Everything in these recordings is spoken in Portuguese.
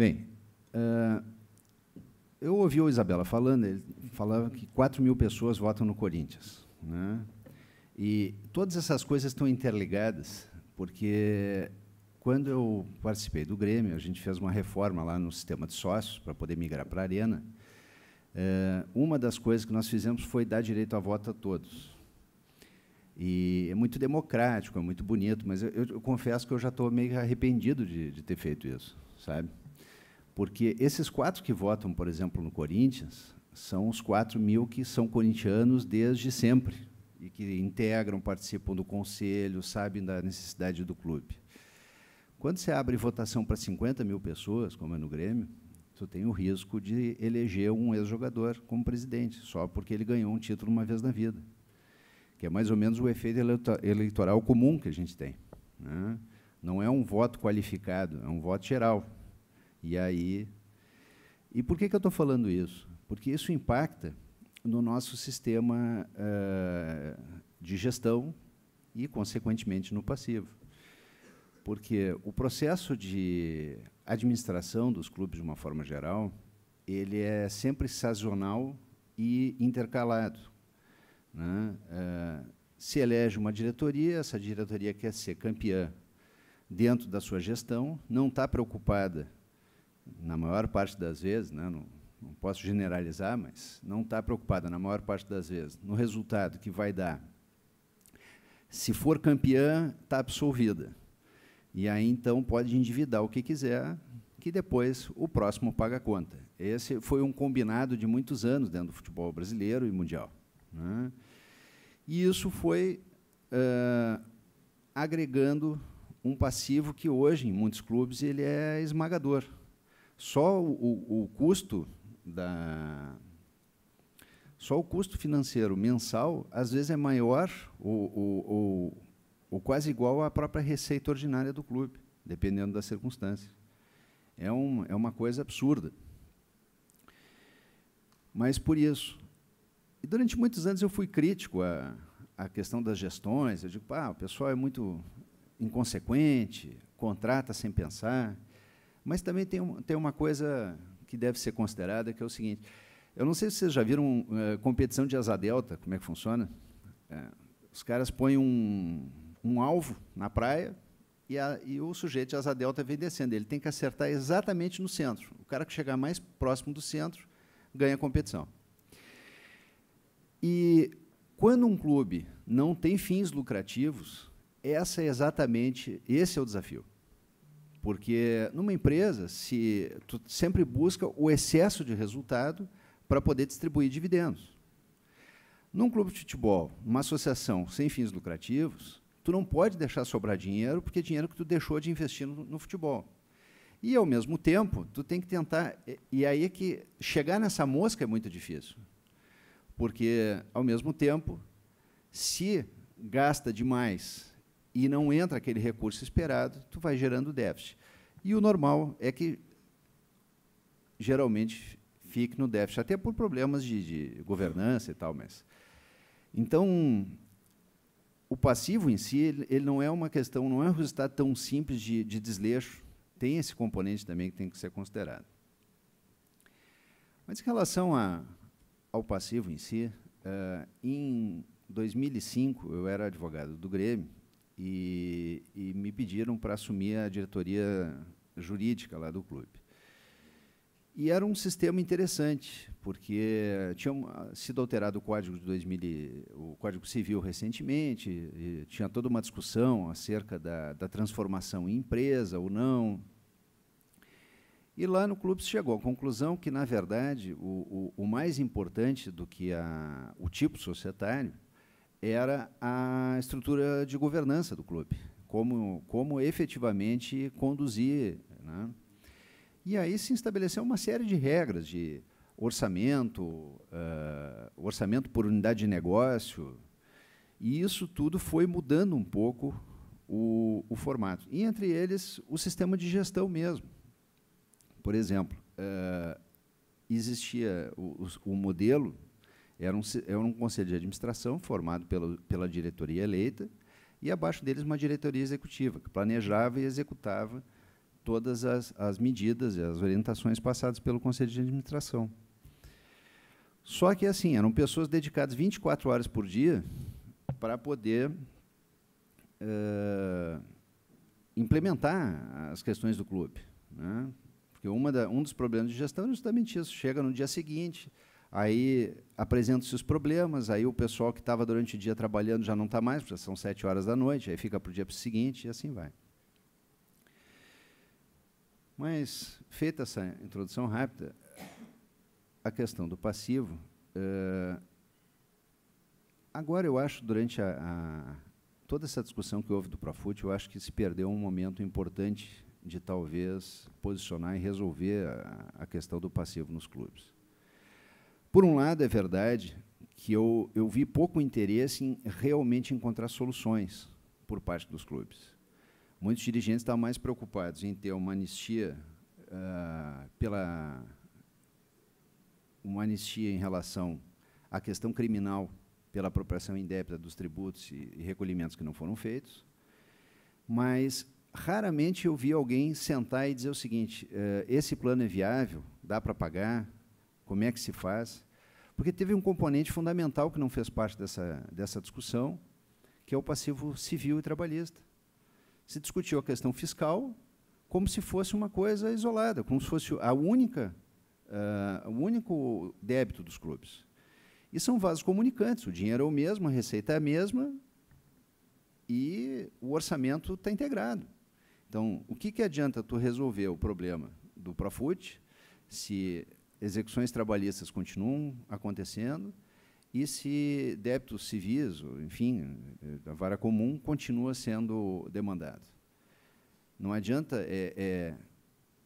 Bem, uh, eu ouvi o Isabela falando, ele falava que 4 mil pessoas votam no Corinthians. Né? E todas essas coisas estão interligadas, porque quando eu participei do Grêmio, a gente fez uma reforma lá no sistema de sócios para poder migrar para a Arena. Eh, uma das coisas que nós fizemos foi dar direito a voto a todos. E é muito democrático, é muito bonito, mas eu, eu confesso que eu já estou meio arrependido de, de ter feito isso, sabe? Porque esses quatro que votam, por exemplo, no Corinthians, são os quatro mil que são corintianos desde sempre e que integram, participam do conselho, sabem da necessidade do clube. Quando você abre votação para 50 mil pessoas, como é no Grêmio, você tem o risco de eleger um ex-jogador como presidente, só porque ele ganhou um título uma vez na vida, que é mais ou menos o efeito eleitoral comum que a gente tem. Né? Não é um voto qualificado, é um voto geral. E aí. E por que, que eu estou falando isso? Porque isso impacta no nosso sistema uh, de gestão e, consequentemente, no passivo. Porque o processo de administração dos clubes, de uma forma geral, ele é sempre sazonal e intercalado. Né? Uh, se elege uma diretoria, essa diretoria quer ser campeã dentro da sua gestão, não está preocupada na maior parte das vezes, né, não, não posso generalizar, mas não está preocupada, na maior parte das vezes, no resultado que vai dar. Se for campeã, está absolvida. E aí, então, pode endividar o que quiser, que depois o próximo paga a conta. Esse foi um combinado de muitos anos dentro do futebol brasileiro e mundial. Né? E isso foi uh, agregando um passivo que hoje, em muitos clubes, ele é esmagador. Só o, o custo da só o custo financeiro mensal às vezes é maior ou, quase igual à própria receita ordinária do clube, dependendo das circunstâncias. É, um, é uma coisa absurda. Mas por isso. E durante muitos anos eu fui crítico à, questão das gestões. Eu digo, ah, o pessoal é muito inconsequente, contrata sem pensar. Mas também tem, um, tem uma coisa que deve ser considerada, que é o seguinte. Eu não sei se vocês já viram uh, competição de asa delta, como é que funciona. É, os caras põem um, um alvo na praia e, a, e, o sujeito de asa delta vem descendo. Ele tem que acertar exatamente no centro. O cara que chegar mais próximo do centro ganha a competição. E quando um clube não tem fins lucrativos, essa é exatamente esse é o desafio. Porque numa empresa, se tu sempre busca o excesso de resultado para poder distribuir dividendos. Num clube de futebol, numa associação sem fins lucrativos, tu não pode deixar sobrar dinheiro, porque é dinheiro que tu deixou de investir no, no futebol. E, ao mesmo tempo, tu tem que tentar... E, e aí é que chegar nessa mosca é muito difícil. Porque, ao mesmo tempo, se gasta demais e não entra aquele recurso esperado, tu vai gerando déficit. E o normal é que geralmente fique no déficit, até por problemas de, de governança e tal, mas então o passivo em si, ele, ele, não é uma questão, não é um resultado tão simples de, de, desleixo. Tem esse componente também que tem que ser considerado. Mas em relação a, ao passivo em si, uh, em 2005 eu era advogado do Grêmio e, e me pediram para assumir a diretoria jurídica lá do clube. E era um sistema interessante, porque tinha sido alterado o Código de 2000, o Código Civil recentemente, tinha toda uma discussão acerca da, da, transformação em empresa ou não. E lá no clube se chegou à conclusão que, na verdade, o, o, o mais importante do que a, o tipo societário era a estrutura de governança do clube, como, como efetivamente conduzir. Né? E aí se estabeleceu uma série de regras de orçamento, uh, orçamento por unidade de negócio, e isso tudo foi mudando um pouco o, o formato. E entre eles, o sistema de gestão mesmo. Por exemplo, uh, existia o, o modelo era um, era é um conselho de administração formado pela, pela diretoria eleita e abaixo deles uma diretoria executiva, que planejava e executava todas as, as medidas e as orientações passadas pelo conselho de administração. Só que, assim, eram pessoas dedicadas 24 horas por dia para poder uh, implementar as questões do clube. Né? Porque uma da, um dos problemas de gestão é justamente isso. Chega no dia seguinte, Aí apresentam-se os problemas, aí o pessoal que estava durante o dia trabalhando já não está mais, já são sete horas da noite, aí fica para o dia seguinte e assim vai. Mas, feita essa introdução rápida, a questão do passivo. Uh, agora, eu acho, durante a, a, toda essa discussão que houve do Profut, eu acho que se perdeu um momento importante de talvez posicionar e resolver a, a questão do passivo nos clubes. Por um lado, é verdade que eu, eu vi pouco interesse em realmente encontrar soluções por parte dos clubes. Muitos dirigentes estavam mais preocupados em ter uma anistia uh, pela uma anistia em relação à questão criminal pela apropriação indébita dos tributos e, e recolhimentos que não foram feitos, mas raramente eu vi alguém sentar e dizer o seguinte: uh, esse plano é viável, dá para pagar, como é que se faz, porque teve um componente fundamental que não fez parte dessa, dessa discussão, que é o passivo civil e trabalhista. Se discutiu a questão fiscal como se fosse uma coisa isolada, como se fosse a única, uh, o único débito dos clubes. E são vasos comunicantes, o dinheiro é o mesmo, a receita é a mesma e o orçamento está integrado. Então, o que, que adianta tu resolver o problema do Profut se execuções trabalhistas continuam acontecendo e se débitos civis, enfim, eh, da vara comum, continua sendo demandado. Não adianta é, é,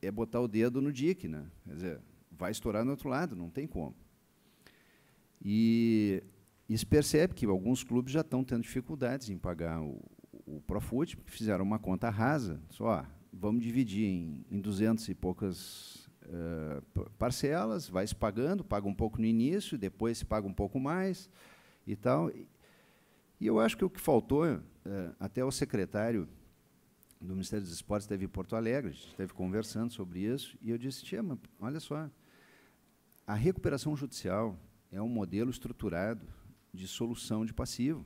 é botar o dedo no dique, né? quer dizer, vai estourar no outro lado, não tem como. E, e se percebe que alguns clubes já estão tendo dificuldades em pagar o, o Profut, porque fizeram uma conta rasa, só ah, vamos dividir em, em 200 e poucas eh, parcelas, vai se pagando, paga um pouco no início, depois se paga um pouco mais e tal. E eu acho que o que faltou, eh, até o secretário do Ministério dos Esportes esteve em Porto Alegre, a gente esteve conversando sobre isso, e eu disse, Tia, mas olha só, a recuperação judicial é um modelo estruturado de solução de passivo,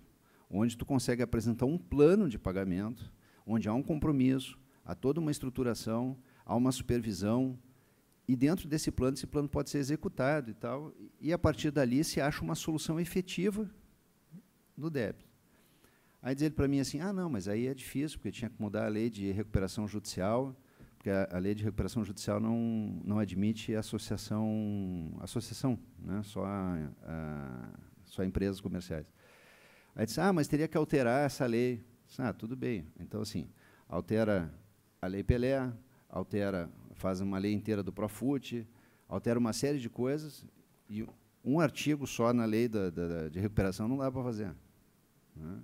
onde tu consegue apresentar um plano de pagamento, onde há um compromisso, há toda uma estruturação, há uma supervisão, e dentro desse plano, esse plano pode ser executado e tal, e a partir dali se acha uma solução efetiva do débito. Aí diz ele para mim assim, ah, não, mas aí é difícil, porque tinha que mudar a lei de recuperação judicial, porque a, a lei de recuperação judicial não, não admite associação, associação né, só, a, a, só empresas comerciais. Aí disse, ah, mas teria que alterar essa lei. Disse, ah, tudo bem. Então, assim, altera a lei Pelé, altera faz uma lei inteira do Profut, altera uma série de coisas e um artigo só na lei da, da de recuperação não dá para fazer. Né?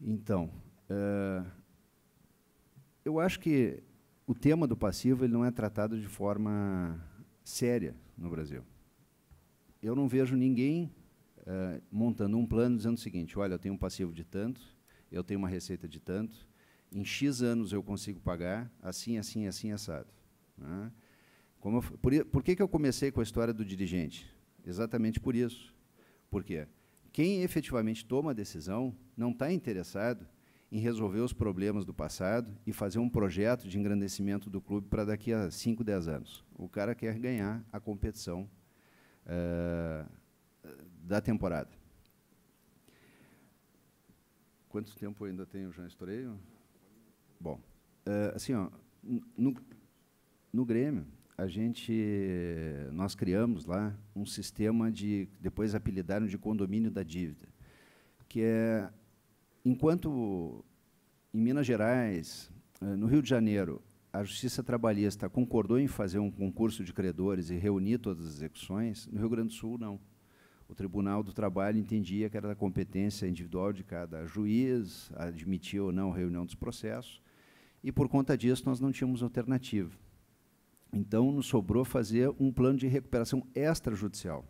Então, é, eu acho que o tema do passivo ele não é tratado de forma séria no Brasil. Eu não vejo ninguém é, montando um plano dizendo o seguinte: olha, eu tenho um passivo de tanto, eu tenho uma receita de tanto, em X anos eu consigo pagar, assim, assim, assim, assado. Né? Como eu, por, por que, que eu comecei com a história do dirigente? Exatamente por isso. Por quê? Quem efetivamente toma a decisão não está interessado em resolver os problemas do passado e fazer um projeto de engrandecimento do clube para daqui a 5, 10 anos. O cara quer ganhar a competição uh, da temporada. Quanto tempo ainda tenho, já estourei? Bom, eh, assim, ó, no, no Grêmio, a gente, nós criamos lá um sistema de, depois apelidaram de condomínio da dívida, que é, enquanto em Minas Gerais, eh, no Rio de Janeiro, a Justiça Trabalhista concordou em fazer um concurso de credores e reunir todas as execuções, no Rio Grande do Sul, não. O Tribunal do Trabalho entendia que era da competência individual de cada juiz, admitir ou não a reunião dos processos, e por conta disso nós não tínhamos alternativa. Então nos sobrou fazer um plano de recuperação extrajudicial.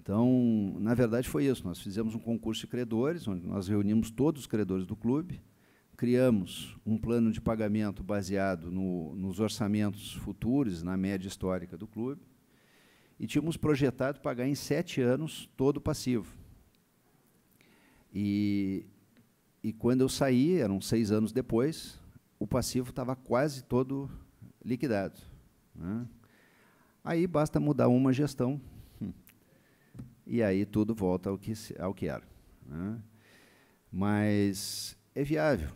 Então, na verdade foi isso, nós fizemos um concurso de credores, onde nós reunimos todos os credores do clube, criamos um plano de pagamento baseado no, nos orçamentos futuros, na média histórica do clube, e tínhamos projetado pagar em sete anos todo o passivo. E e quando eu saí, eram seis anos depois, o passivo estava quase todo liquidado. Né? Aí basta mudar uma gestão e aí tudo volta ao que, ao que era. Né? Mas é viável.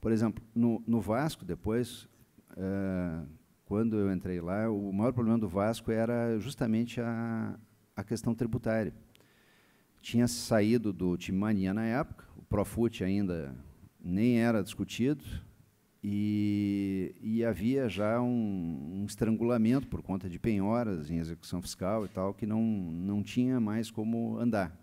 Por exemplo, no, no Vasco, depois, é, quando eu entrei lá, o maior problema do Vasco era justamente a, a questão tributária. Tinha saído do Mania na época, Profut ainda nem era discutido e, e havia já um, um, estrangulamento por conta de penhoras em execução fiscal e tal, que não, não tinha mais como andar.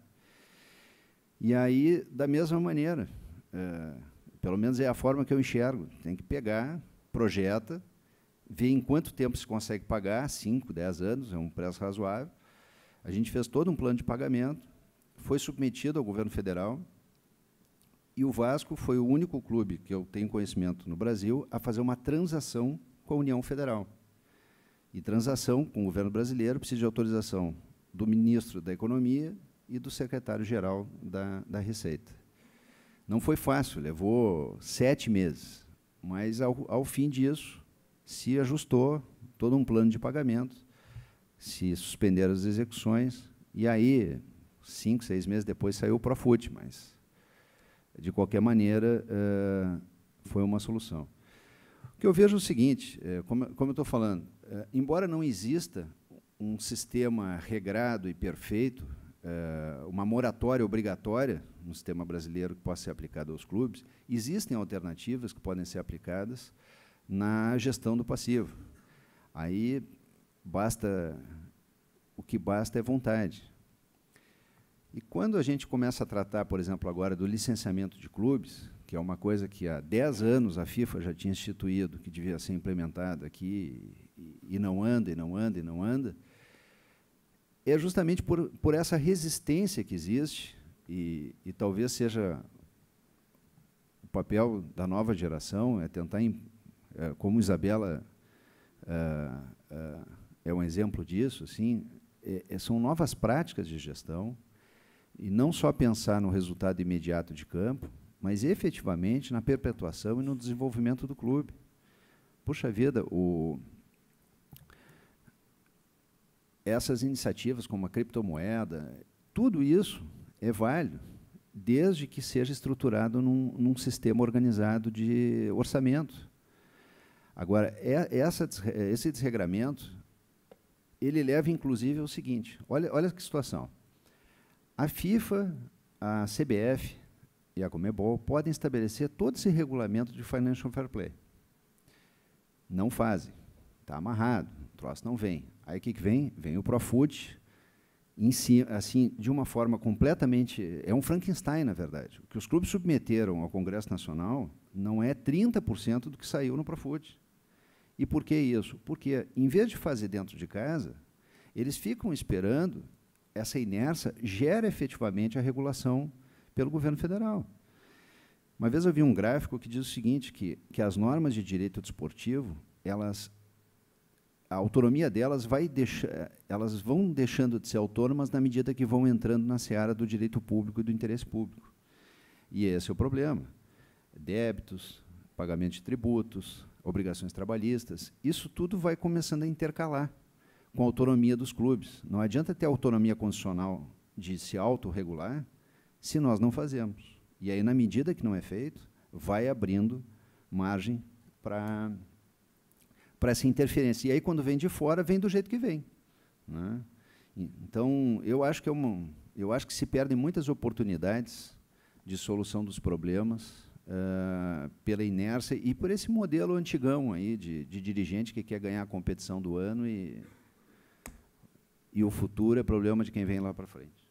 E aí, da mesma maneira, é, pelo menos é a forma que eu enxergo, tem que pegar, projeta, ver em quanto tempo se consegue pagar, 5, 10 anos, é um preço razoável. A gente fez todo um plano de pagamento, foi submetido ao governo federal, e o Vasco foi o único clube que eu tenho conhecimento no Brasil a fazer uma transação com a União Federal. E transação com o governo brasileiro precisa de autorização do ministro da Economia e do secretário-geral da, da Receita. Não foi fácil, levou sete meses, mas ao, ao fim disso se ajustou todo um plano de pagamento, se suspenderam as execuções, e aí, cinco, seis meses depois, saiu o Profut, mas de qualquer maneira, é, foi uma solução. O que eu vejo é o seguinte, é, como, como, eu estou falando, é, embora não exista um sistema regrado e perfeito, uma moratória obrigatória no sistema brasileiro que possa ser aplicada aos clubes, existem alternativas que podem ser aplicadas na gestão do passivo. Aí basta o que basta é vontade. E quando a gente começa a tratar, por exemplo, agora do licenciamento de clubes, que é uma coisa que há 10 anos a FIFA já tinha instituído, que devia ser implementada aqui, e, não anda, e não anda, e não anda, é justamente por, por essa resistência que existe, e, e talvez seja o papel da nova geração, é tentar, é, como Isabela é, é, é um exemplo disso, assim, é, é são novas práticas de gestão, e não só pensar no resultado imediato de campo, mas efetivamente na perpetuação e no desenvolvimento do clube. Puxa vida, o... essas iniciativas como a criptomoeda, tudo isso é válido, desde que seja estruturado num, num sistema organizado de orçamento. Agora, é, essa, esse desregramento, ele leva inclusive ao seguinte, olha, olha que situação. A FIFA, a CBF e a Comebol podem estabelecer todo esse regulamento de Financial Fair Play. Não fazem. Está amarrado. O troço não vem. Aí o que, que vem? Vem o Profut, si, assim, de uma forma completamente. É um Frankenstein, na verdade. O que os clubes submeteram ao Congresso Nacional não é 30% do que saiu no Profut. E por que isso? Porque, em vez de fazer dentro de casa, eles ficam esperando essa inércia gera efetivamente a regulação pelo governo federal. Uma vez eu vi um gráfico que diz o seguinte, que, que as normas de direito desportivo, elas, a autonomia delas vai deixar, elas vão deixando de ser autônomas na medida que vão entrando na seara do direito público e do interesse público. E esse é o problema. Débitos, pagamento de tributos, obrigações trabalhistas, isso tudo vai começando a intercalar com a autonomia dos clubes. Não adianta ter autonomia constitucional de se autorregular se nós não fazemos. E aí, na medida que não é feito, vai abrindo margem para para essa interferência. E aí, quando vem de fora, vem do jeito que vem. Né? Então, eu acho que é uma, eu acho que se perdem muitas oportunidades de solução dos problemas uh, pela inércia e por esse modelo antigão aí de, de dirigente que quer ganhar a competição do ano e e o futuro é problema de quem vem lá para frente.